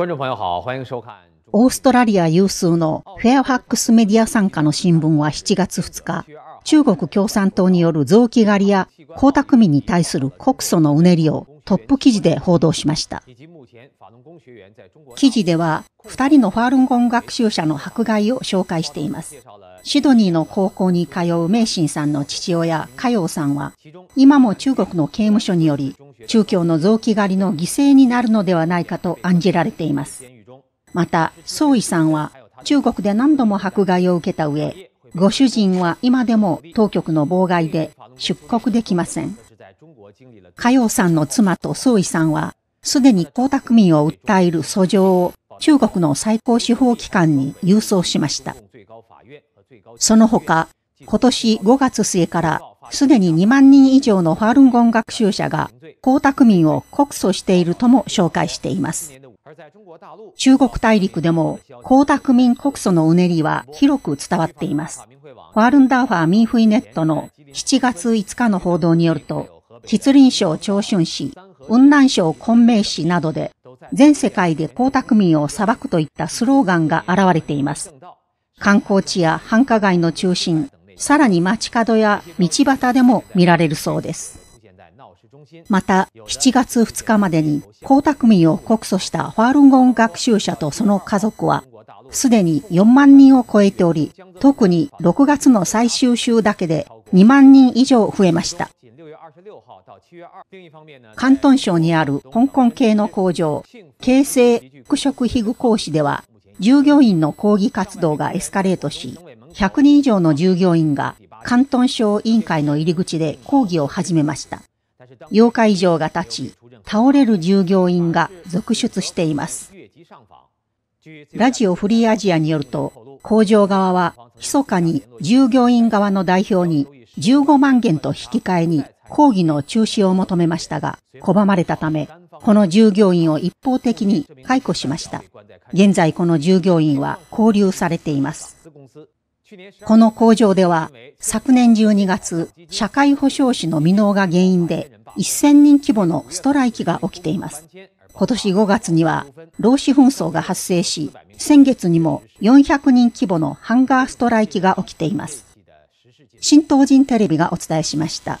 オーストラリア有数のフェアファックスメディア傘下の新聞は7月2日、中国共産党による臓器狩りや江沢民に対する告訴のうねりをトップ記事で報道しました。記事では、2人のファールンゴン学習者の迫害を紹介しています。シドニーの高校に通う名神さんの父親、ヨウさんは、今も中国の刑務所により、中共の臓器狩りの犠牲になるのではないかと案じられています。また、ウイさんは、中国で何度も迫害を受けた上、ご主人は今でも当局の妨害で出国できません。嘉陽さんの妻と周囲さんは、すでに江沢民を訴える訴状を中国の最高司法機関に郵送しました。その他、今年5月末からすでに2万人以上のファルンゴン学習者が江沢民を告訴しているとも紹介しています。中国大陸でも江沢民告訴のうねりは広く伝わっています。ファールンダーファーミンフィネットの7月5日の報道によると、吉林省長春市、雲南省昆明市などで、全世界で江沢民を裁くといったスローガンが現れています。観光地や繁華街の中心、さらに街角や道端でも見られるそうです。また、7月2日までに、江沢民を告訴したファールンゴン学習者とその家族は、すでに4万人を超えており、特に6月の最終週だけで2万人以上増えました。広東省にある香港系の工場、京成服飾皮具工師では、従業員の抗議活動がエスカレートし、100人以上の従業員が広東省委員会の入り口で抗議を始めました。8日以上が経ち、倒れる従業員が続出しています。ラジオフリーアジアによると、工場側は密かに従業員側の代表に15万元と引き換えに抗議の中止を求めましたが、拒まれたため、この従業員を一方的に解雇しました。現在この従業員は交留されています。この工場では昨年12月、社会保障士の未納が原因で1000人規模のストライキが起きています。今年5月には労使紛争が発生し、先月にも400人規模のハンガーストライキが起きています。新東人テレビがお伝えしました。